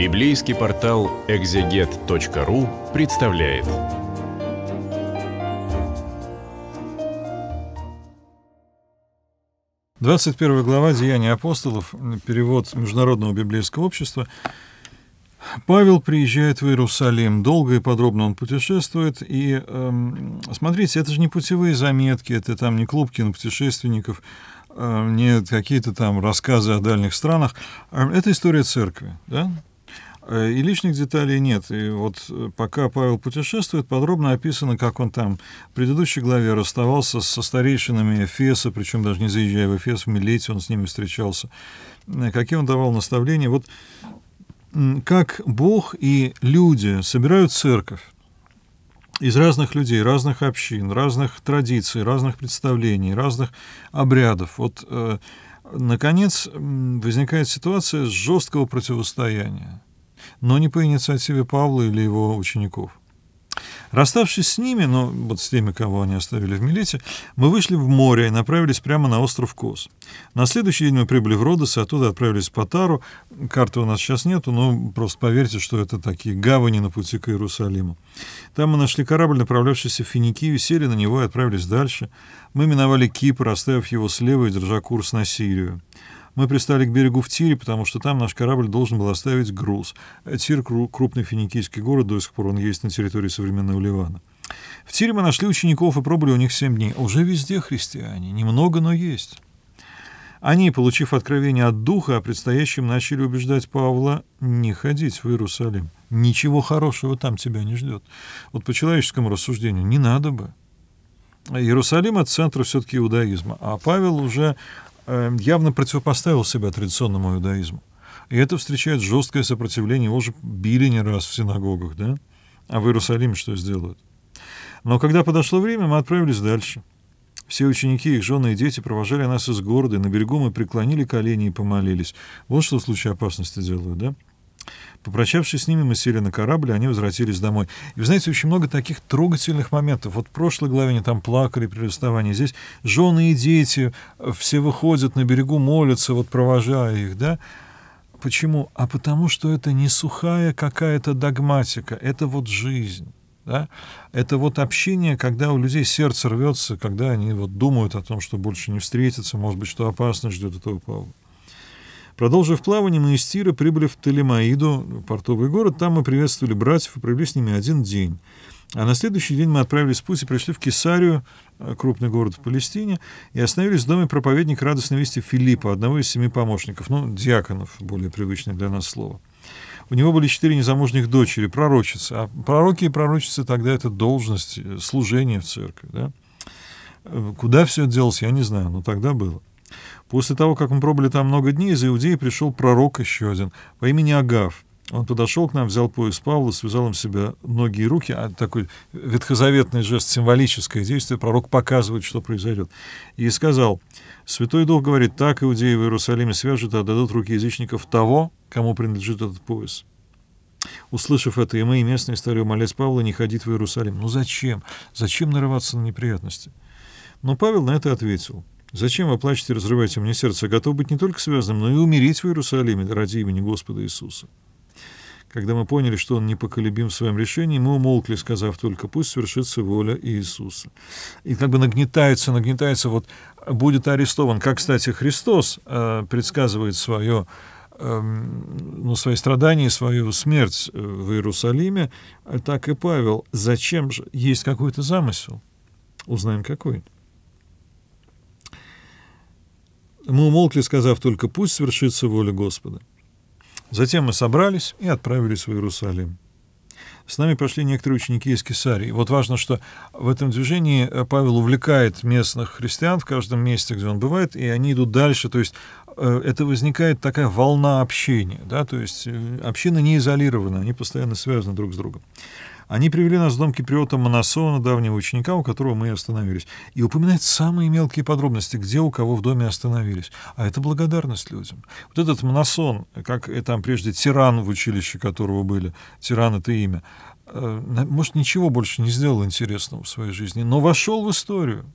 Библейский портал экзегет.ру представляет. Двадцать первая глава «Деяния апостолов», перевод Международного библейского общества. Павел приезжает в Иерусалим, долго и подробно он путешествует, и, эм, смотрите, это же не путевые заметки, это там не клуб кинопутешественников, э, не какие-то там рассказы о дальних странах. А, это история церкви. Да? Э, и лишних деталей нет. И вот э, пока Павел путешествует, подробно описано, как он там в предыдущей главе расставался со старейшинами Эфеса, причем даже не заезжая в Эфес, в Милете он с ними встречался. Э, какие он давал наставления. Вот как Бог и люди собирают церковь из разных людей, разных общин, разных традиций, разных представлений, разных обрядов. Вот, наконец, возникает ситуация жесткого противостояния но не по инициативе Павла или его учеников. Расставшись с ними, но ну, вот с теми, кого они оставили в Милете, мы вышли в море и направились прямо на остров Кос. На следующий день мы прибыли в Родос и оттуда отправились в Патару. Карты у нас сейчас нету, но просто поверьте, что это такие гавани на пути к Иерусалиму. Там мы нашли корабль, направлявшийся в Финикию, сели на него и отправились дальше. Мы миновали Кипр, оставив его слева и держа курс на Сирию. Мы пристали к берегу в Тире, потому что там наш корабль должен был оставить груз. Э, Тир — крупный финикийский город, до сих пор он есть на территории современного Ливана. В Тире мы нашли учеников и пробыли у них семь дней. Уже везде христиане, немного, но есть. Они, получив откровение от Духа о предстоящем, начали убеждать Павла не ходить в Иерусалим. Ничего хорошего там тебя не ждет. Вот по человеческому рассуждению не надо бы. Иерусалим — это центр все-таки иудаизма, а Павел уже Эм, явно противопоставил себя традиционному иудаизму. И это встречает жесткое сопротивление. Его же били не раз в синагогах, да? А в Иерусалиме что сделают? Но когда подошло время, мы отправились дальше. Все ученики, их жены и дети провожали нас из города, и на берегу мы преклонили колени и помолились. Вот что в случае опасности делают, да? Попрощавшись с ними, мы сели на корабль, и они возвратились домой. И вы знаете, очень много таких трогательных моментов. Вот в прошлой главе они там плакали при расставании. Здесь жены и дети, э, все выходят на берегу, молятся, вот провожая их, да. Почему? А потому что это не сухая какая-то догматика, это вот жизнь. Да? Это вот общение, когда у людей сердце рвется, когда они вот думают о том, что больше не встретятся, может быть, что опасность ждет этого Павла. Продолжив плавание, мы из Тира прибыли в Телемаиду, портовый город. Там мы приветствовали братьев и провели с ними один день. А на следующий день мы отправились в путь и пришли в Кесарию, э, крупный город в Палестине, и остановились в доме проповедника радостной вести Филиппа, одного из семи помощников, ну, диаконов, более привычное для нас слово. У него были четыре незамужних дочери, пророчицы. А пророки и пророчицы тогда это должность, э, служение в церкви. Да? Э, куда все это делось, я не знаю, но тогда было. После того, как мы пробыли там много дней, из Иудеи пришел пророк еще один по имени Агав. Он подошел к нам, взял пояс Павла, связал им себя ноги и руки, а такой ветхозаветный жест, символическое действие, пророк показывает, что произойдет. И сказал, «Святой Дух говорит, так иудеи в Иерусалиме свяжут и отдадут руки язычников того, кому принадлежит этот пояс». Услышав это, и мы, и местные стали умолять Павла не ходить в Иерусалим. Ну зачем? Зачем нарываться на неприятности? Но Павел на это ответил. Зачем вы плачете и разрываете мне сердце? Готов быть не только связанным, но и умереть в Иерусалиме ради имени Господа Иисуса. Когда мы поняли, что он непоколебим в своем решении, мы умолкли, сказав только «пусть свершится воля Иисуса». И как бы нагнетается, нагнетается, вот будет арестован. Как, кстати, Христос э, предсказывает свое э, ну, свои страдания, свою смерть э, в Иерусалиме, э, так и Павел. Зачем же? Есть какой-то замысел. Узнаем, какой. Мы умолкли, сказав только «пусть свершится воля Господа». Затем мы собрались и отправились в Иерусалим. С нами пошли некоторые ученики из Кесарии. Вот важно, что в этом движении э, Павел увлекает местных христиан в каждом месте, где он бывает, и они идут дальше. То есть э, это возникает такая волна общения. Да? То есть э, община не изолированы, они постоянно связаны друг с другом. Они привели нас в дом Киприота Моносона, давнего ученика, у которого мы и остановились, и упоминает самые мелкие подробности, где у кого в доме остановились. А это благодарность людям. Вот этот Манасон, как там прежде тиран в училище которого были, тиран — это имя, э, может, ничего больше не сделал интересного в своей жизни, но вошел в историю.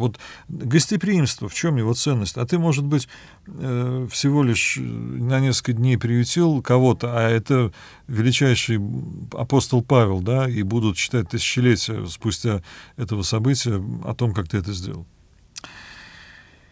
Вот гостеприимство, в чем его ценность? А ты, может быть, э, всего лишь э, на несколько дней приютил кого-то, а это величайший апостол Павел, да, и будут считать тысячелетия спустя этого события о том, как ты это сделал.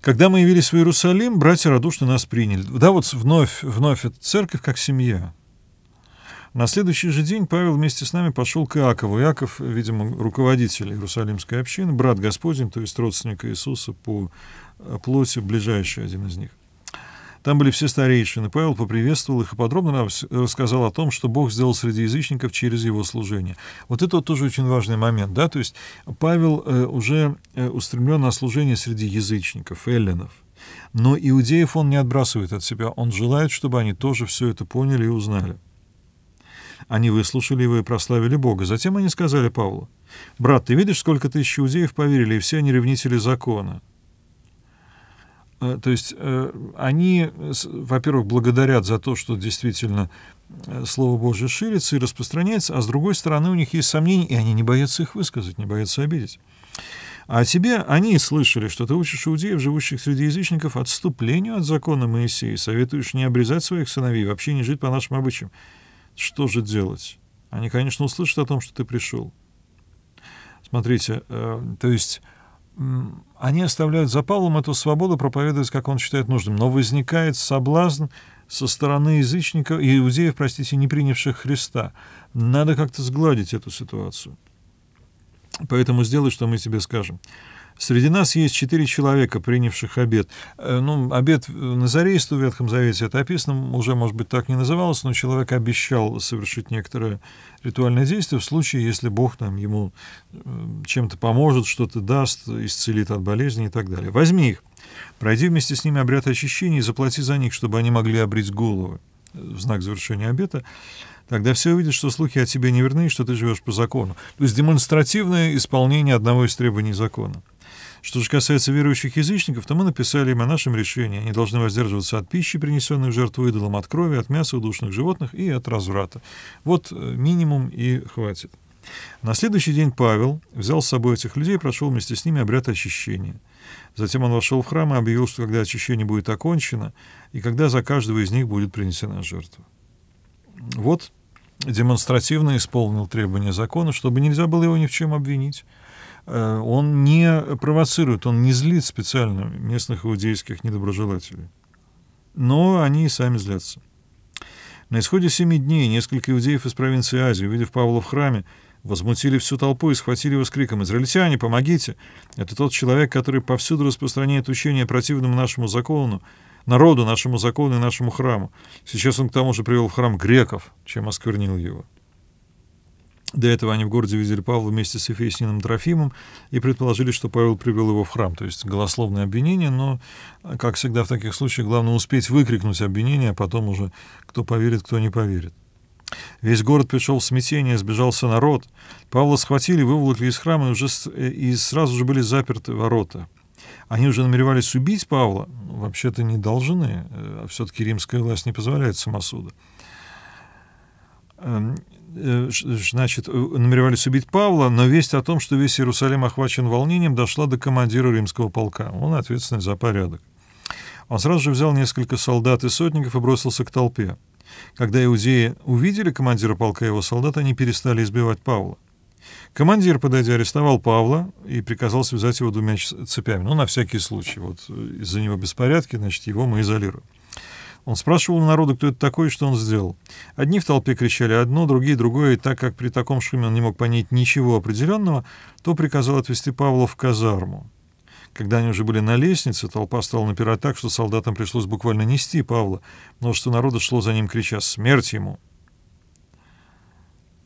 Когда мы явились в Иерусалим, братья радушно нас приняли. Да, вот вновь, вновь эта церковь как семья. На следующий же день Павел вместе с нами пошел к Иакову. Иаков, видимо, руководитель Иерусалимской общины, брат Господень, то есть родственник Иисуса по э, плоти, ближайший один из них. Там были все старейшины. Павел поприветствовал их и подробно рассказал о том, что Бог сделал среди язычников через его служение. Вот это тоже очень важный момент, да, то есть Павел э, уже э, устремлен на служение среди язычников, эллинов. Но иудеев он не отбрасывает от себя, он желает, чтобы они тоже все это поняли и узнали. Они выслушали его и прославили Бога. Затем они сказали Павлу, «Брат, ты видишь, сколько тысяч иудеев поверили, и все они ревнители закона». А, то есть э, они, э, во-первых, благодарят за то, что действительно э, Слово Божье ширится и распространяется, а с другой стороны у них есть сомнения, и они не боятся их высказать, не боятся обидеть. А тебе они слышали, что ты учишь иудеев, живущих среди язычников, отступлению от закона Моисея, советуешь не обрезать своих сыновей, вообще не жить по нашим обычаям. Что же делать? Они, конечно, услышат о том, что ты пришел. Смотрите, э, то есть они оставляют за Павлом эту свободу проповедовать, как он считает нужным. Но возникает соблазн со стороны язычников, иудеев, простите, не принявших Христа. Надо как-то сгладить эту ситуацию. Поэтому сделай, что мы тебе скажем. Среди нас есть четыре человека, принявших обед. Э, ну, обед Назарейства в Ветхом Завете, это описано, уже, может быть, так не называлось, но человек обещал совершить некоторое ритуальное действие в случае, если Бог там ему э, чем-то поможет, что-то даст, исцелит от болезни и так далее. Возьми их, пройди вместе с ними обряд очищения и заплати за них, чтобы они могли обрить головы в знак завершения обета, тогда все увидят, что слухи о тебе не верны, и что ты живешь по закону. То есть демонстративное исполнение одного из требований закона. Что же касается верующих язычников, то мы написали им о нашем решении. Они должны воздерживаться от пищи, принесенной в жертву идолам, от крови, от мяса удушных животных и от разврата. Вот э, минимум и хватит. На следующий день Павел взял с собой этих людей и прошел вместе с ними обряд очищения. Затем он вошел в храм и объявил, что когда очищение будет окончено, и когда за каждого из них будет принесена жертва. Вот демонстративно исполнил требования закона, чтобы нельзя было его ни в чем обвинить. Э, он не провоцирует, он не злит специально местных иудейских недоброжелателей. Но они и сами злятся. На исходе семи дней несколько иудеев из провинции Азии, увидев Павла в храме, возмутили всю толпу и схватили его с криком «Израильтяне, помогите!» Это тот человек, который повсюду распространяет учение противному нашему закону, народу, нашему закону и нашему храму. Сейчас он к тому же привел в храм греков, чем осквернил его. До этого они в городе видели Павла вместе с Ефесиным Трофимом и предположили, что Павел привел его в храм. То есть голословное обвинение, но, как всегда в таких случаях, главное успеть выкрикнуть обвинение, а потом уже кто поверит, кто не поверит. Весь город пришел в смятение, сбежался народ. Павла схватили, выволокли из храма и, уже, э, и сразу же были заперты ворота. Они уже намеревались убить Павла, ну, вообще-то не должны, э, а все-таки римская власть не позволяет самосуда. Эм, э, значит, намеревались убить Павла, но весть о том, что весь Иерусалим охвачен волнением, дошла до командира римского полка. Он ответственный за порядок. Он сразу же взял несколько солдат и сотников и бросился к толпе. Когда иудеи увидели командира полка и его солдат, они перестали избивать Павла. Командир, подойдя, арестовал Павла и приказал связать его двумя цепями. Ну, на всякий случай. Вот э, из-за него беспорядки, значит, его мы изолируем. Он спрашивал у народа, кто это такой и что он сделал. Одни в толпе кричали одно, другие другое, и так как при таком шуме он не мог понять ничего определенного, то приказал отвести Павла в казарму. Когда они уже были на лестнице, толпа стала напирать так, что солдатам пришлось буквально нести Павла, но что народу шло за ним, крича «Смерть ему!».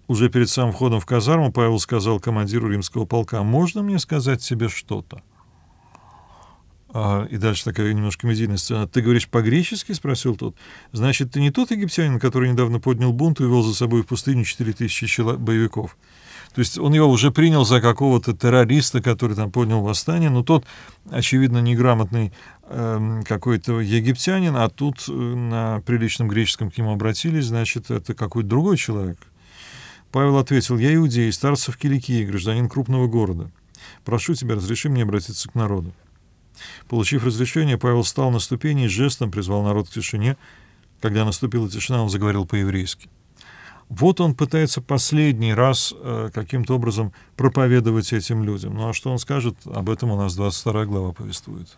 Уже перед самым входом в казарму Павел сказал командиру римского полка «Можно мне сказать себе что-то?» А, и дальше такая немножко медийная сцена. «Ты говоришь по-гречески?» — спросил тот. «Значит, ты не тот египтянин, который недавно поднял бунт и вел за собой в пустыню 4000 боевиков?» То есть он его уже принял за какого-то террориста, который там поднял восстание, но тот, очевидно, неграмотный э, какой-то египтянин, а тут э, на приличном греческом к нему обратились, значит, это какой-то другой человек. Павел ответил, я иудей, старцев Киликии, гражданин крупного города. Прошу тебя, разреши мне обратиться к народу. Получив разрешение, Павел встал на ступени и жестом призвал народ к тишине. Когда наступила тишина, он заговорил по-еврейски. Вот он пытается последний раз э, каким-то образом проповедовать этим людям. Ну а что он скажет, об этом у нас 22 глава повествует.